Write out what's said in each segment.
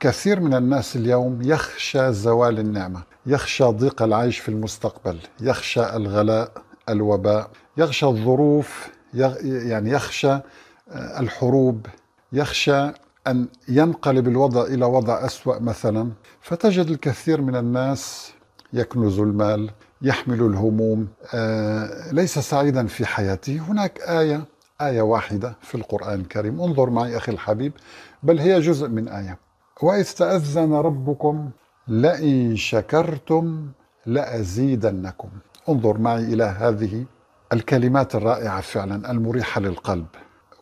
كثير من الناس اليوم يخشى زوال النعمة يخشى ضيق العيش في المستقبل يخشى الغلاء الوباء يخشى الظروف يعني يخشى آه، الحروب يخشى أن ينقلب الوضع إلى وضع أسوأ مثلا فتجد الكثير من الناس يكنز المال يحمل الهموم آه، ليس سعيدا في حياته هناك آية آية واحدة في القرآن الكريم انظر معي أخي الحبيب بل هي جزء من آية وإذ تأذن ربكم لئن شكرتم لأزيدنكم انظر معي إلى هذه الكلمات الرائعة فعلا المريحة للقلب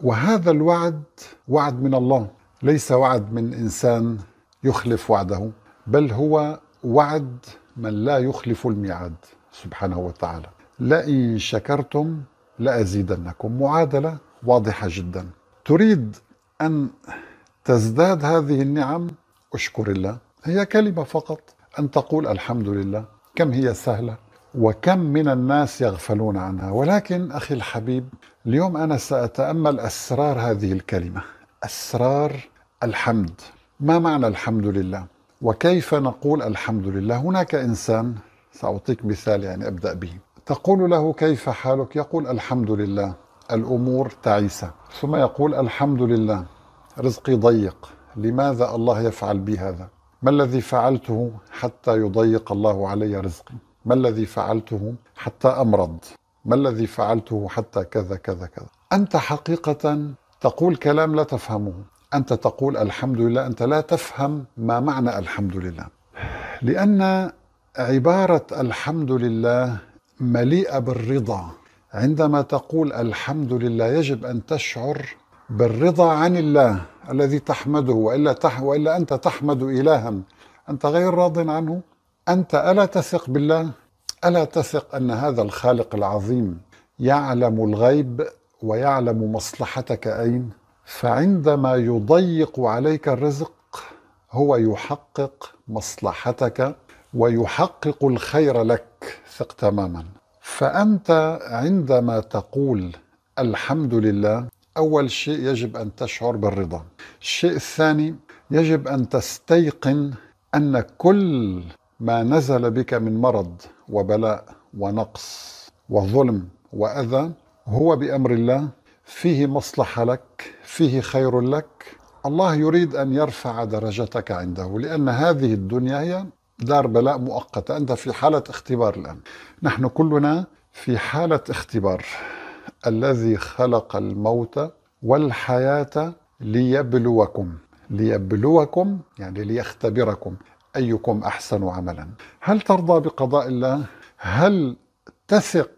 وهذا الوعد وعد من الله ليس وعد من إنسان يخلف وعده بل هو وعد من لا يخلف الميعاد سبحانه وتعالى لئن شكرتم لأزيدنكم معادلة واضحة جدا تريد أن تزداد هذه النعم اشكر الله هي كلمة فقط أن تقول الحمد لله كم هي سهلة وكم من الناس يغفلون عنها ولكن أخي الحبيب اليوم أنا سأتأمل أسرار هذه الكلمة أسرار الحمد ما معنى الحمد لله وكيف نقول الحمد لله هناك إنسان سأعطيك مثال يعني أبدأ به تقول له كيف حالك يقول الحمد لله الأمور تعيسة ثم يقول الحمد لله رزقي ضيق لماذا الله يفعل بي هذا ما الذي فعلته حتى يضيق الله علي رزقي ما الذي فعلته حتى امرض ما الذي فعلته حتى كذا كذا كذا انت حقيقه تقول كلام لا تفهمه انت تقول الحمد لله انت لا تفهم ما معنى الحمد لله لان عباره الحمد لله مليئه بالرضا عندما تقول الحمد لله يجب ان تشعر بالرضا عن الله الذي تحمده والا تح والا انت تحمد الها انت غير راض عنه انت الا تثق بالله الا تثق ان هذا الخالق العظيم يعلم الغيب ويعلم مصلحتك اين فعندما يضيق عليك الرزق هو يحقق مصلحتك ويحقق الخير لك ثق تماما فانت عندما تقول الحمد لله أول شيء يجب أن تشعر بالرضا الشيء الثاني يجب أن تستيقن أن كل ما نزل بك من مرض وبلاء ونقص وظلم وأذى هو بأمر الله فيه مصلحة لك فيه خير لك الله يريد أن يرفع درجتك عنده لأن هذه الدنيا هي دار بلاء مؤقتة أنت في حالة اختبار الآن نحن كلنا في حالة اختبار الذي خلق الموت والحياة ليبلوكم ليبلوكم يعني ليختبركم أيكم أحسن عملا هل ترضى بقضاء الله؟ هل تثق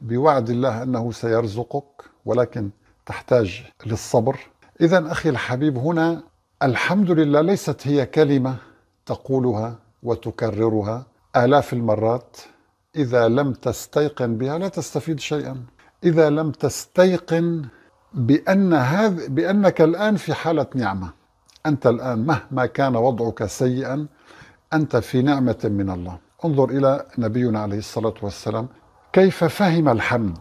بوعد الله أنه سيرزقك ولكن تحتاج للصبر؟ إذا أخي الحبيب هنا الحمد لله ليست هي كلمة تقولها وتكررها آلاف المرات إذا لم تستيقن بها لا تستفيد شيئا إذا لم تستيقن بأن هذ بأنك الآن في حالة نعمة أنت الآن مهما كان وضعك سيئا أنت في نعمة من الله انظر إلى نبينا عليه الصلاة والسلام كيف فهم الحمد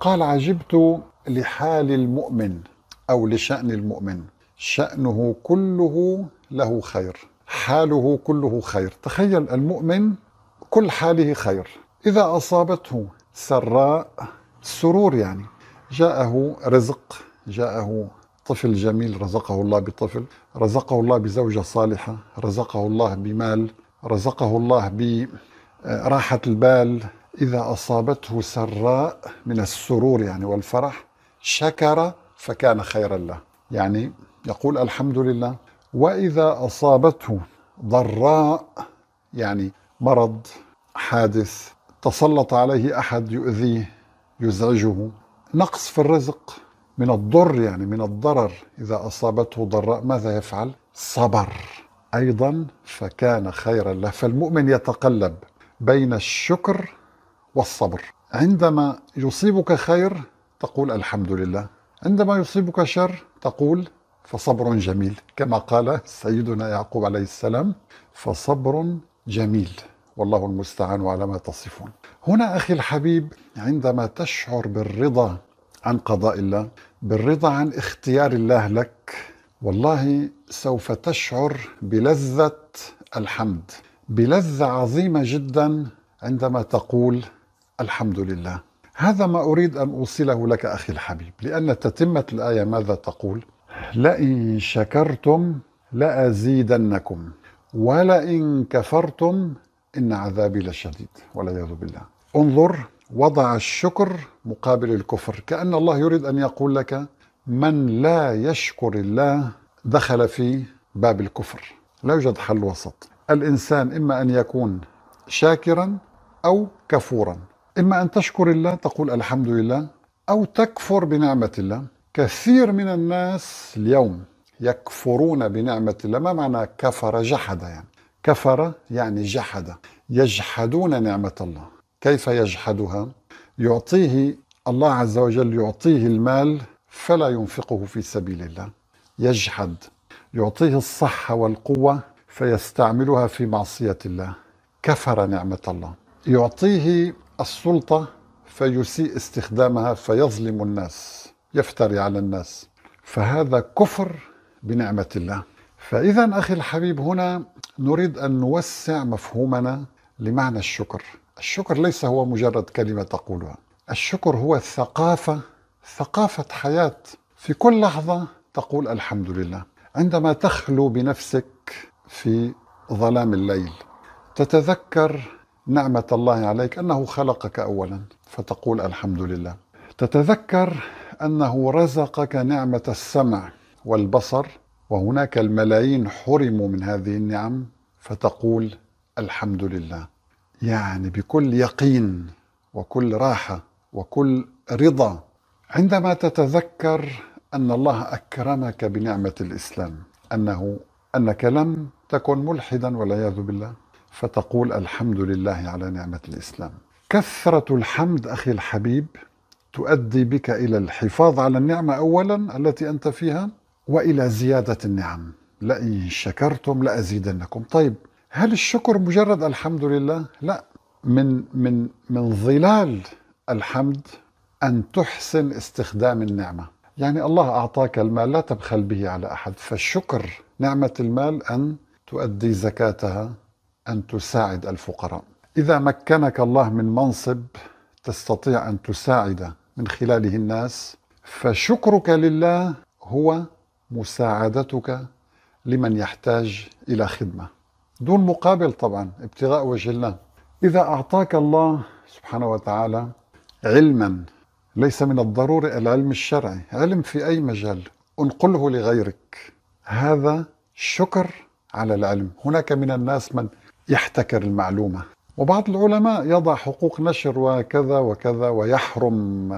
قال عجبت لحال المؤمن أو لشأن المؤمن شأنه كله له خير حاله كله خير تخيل المؤمن كل حاله خير إذا أصابته سراء السرور يعني جاءه رزق جاءه طفل جميل رزقه الله بطفل رزقه الله بزوجة صالحة رزقه الله بمال رزقه الله براحة البال إذا أصابته سراء من السرور يعني والفرح شكر فكان خيرا له يعني يقول الحمد لله وإذا أصابته ضراء يعني مرض حادث تسلط عليه أحد يؤذيه يزعجه نقص في الرزق من الضر يعني من الضرر إذا أصابته ضراء ماذا يفعل؟ صبر أيضا فكان خيرا له فالمؤمن يتقلب بين الشكر والصبر عندما يصيبك خير تقول الحمد لله عندما يصيبك شر تقول فصبر جميل كما قال سيدنا يعقوب عليه السلام فصبر جميل والله المستعان على ما تصفون هنا أخي الحبيب عندما تشعر بالرضا عن قضاء الله بالرضا عن اختيار الله لك والله سوف تشعر بلذة الحمد بلذة عظيمة جدا عندما تقول الحمد لله هذا ما أريد أن أوصله لك أخي الحبيب لأن تتمة الآية ماذا تقول لئن شكرتم لأزيدنكم ولئن كفرتم إن عذابي لشديد والعياذ بالله انظر وضع الشكر مقابل الكفر كأن الله يريد أن يقول لك من لا يشكر الله دخل في باب الكفر لا يوجد حل وسط الإنسان إما أن يكون شاكرا أو كفورا إما أن تشكر الله تقول الحمد لله أو تكفر بنعمة الله كثير من الناس اليوم يكفرون بنعمة الله ما معنى كفر جحد يعني كفر يعني جحد يجحدون نعمة الله كيف يجحدها يعطيه الله عز وجل يعطيه المال فلا ينفقه في سبيل الله يجحد يعطيه الصحة والقوة فيستعملها في معصية الله كفر نعمة الله يعطيه السلطة فيسيء استخدامها فيظلم الناس يفتري على الناس فهذا كفر بنعمة الله فإذا أخي الحبيب هنا نريد أن نوسع مفهومنا لمعنى الشكر الشكر ليس هو مجرد كلمة تقولها الشكر هو الثقافة ثقافة حياة في كل لحظة تقول الحمد لله عندما تخلو بنفسك في ظلام الليل تتذكر نعمة الله عليك أنه خلقك أولا فتقول الحمد لله تتذكر أنه رزقك نعمة السمع والبصر وهناك الملايين حرموا من هذه النعم فتقول الحمد لله يعني بكل يقين وكل راحه وكل رضا عندما تتذكر ان الله اكرمك بنعمه الاسلام انه انك لم تكن ملحدا والعياذ بالله فتقول الحمد لله على نعمه الاسلام كثره الحمد اخي الحبيب تؤدي بك الى الحفاظ على النعمه اولا التي انت فيها والى زياده النعم لئن شكرتم لازيدنكم طيب هل الشكر مجرد الحمد لله لا من من من ظلال الحمد ان تحسن استخدام النعمه يعني الله اعطاك المال لا تبخل به على احد فالشكر نعمه المال ان تؤدي زكاتها ان تساعد الفقراء اذا مكنك الله من منصب تستطيع ان تساعد من خلاله الناس فشكرك لله هو مساعدتك لمن يحتاج إلى خدمة دون مقابل طبعا ابتغاء وجه الله إذا أعطاك الله سبحانه وتعالى علما ليس من الضروري العلم الشرعي علم في أي مجال انقله لغيرك هذا شكر على العلم هناك من الناس من يحتكر المعلومة وبعض العلماء يضع حقوق نشر وكذا وكذا ويحرم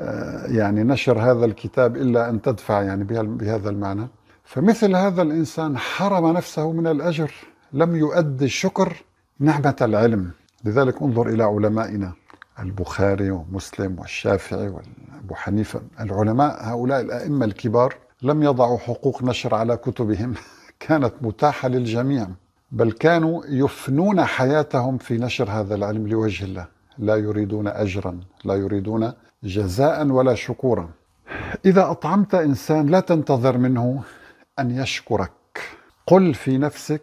آه، يعني نشر هذا الكتاب إلا أن تدفع يعني بهذا المعنى فمثل هذا الإنسان حرم نفسه من الأجر لم يؤدي الشكر نعمة العلم لذلك انظر إلى علمائنا البخاري ومسلم والشافعي وابو حنيفه العلماء هؤلاء الائمه الكبار لم يضعوا حقوق نشر على كتبهم كانت متاحه للجميع بل كانوا يفنون حياتهم في نشر هذا العلم لوجه الله لا يريدون اجرا لا يريدون جزاء ولا شكورا اذا اطعمت انسان لا تنتظر منه ان يشكرك قل في نفسك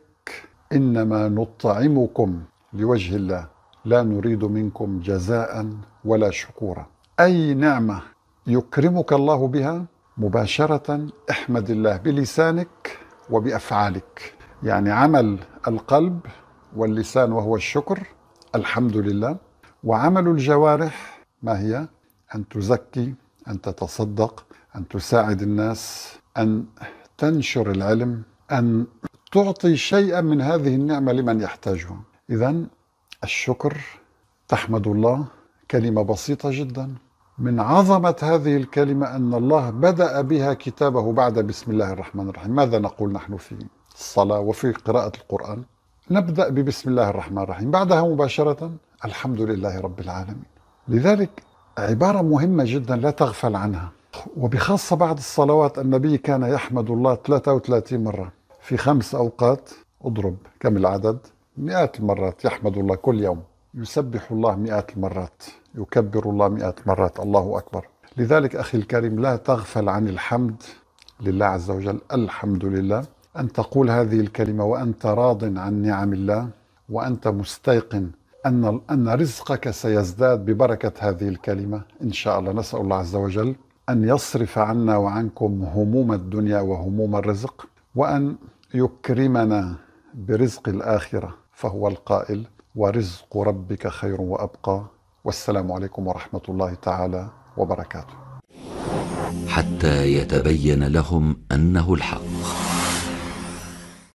انما نطعمكم لوجه الله لا نريد منكم جزاء ولا شكورا اي نعمه يكرمك الله بها مباشره احمد الله بلسانك وبافعالك يعني عمل القلب واللسان وهو الشكر الحمد لله وعمل الجوارح ما هي أن تزكي أن تتصدق أن تساعد الناس أن تنشر العلم أن تعطي شيئا من هذه النعمة لمن يحتاجها إذا الشكر تحمد الله كلمة بسيطة جدا من عظمة هذه الكلمة أن الله بدأ بها كتابه بعد بسم الله الرحمن الرحيم ماذا نقول نحن في الصلاة وفي قراءة القرآن نبدأ ببسم الله الرحمن الرحيم بعدها مباشرة الحمد لله رب العالمين لذلك عبارة مهمة جدا لا تغفل عنها وبخاصة بعد الصلوات النبي كان يحمد الله 33 مرة في خمس أوقات اضرب كم العدد مئات المرات يحمد الله كل يوم يسبح الله مئات المرات يكبر الله مئات مرات الله أكبر لذلك أخي الكريم لا تغفل عن الحمد لله عز وجل الحمد لله أن تقول هذه الكلمة وأنت راض عن نعم الله وأنت مستيقن أن أن رزقك سيزداد ببركة هذه الكلمة إن شاء الله نسأل الله عز وجل أن يصرف عنا وعنكم هموم الدنيا وهموم الرزق وأن يكرمنا برزق الآخرة فهو القائل ورزق ربك خير وأبقى والسلام عليكم ورحمة الله تعالى وبركاته حتى يتبين لهم أنه الحق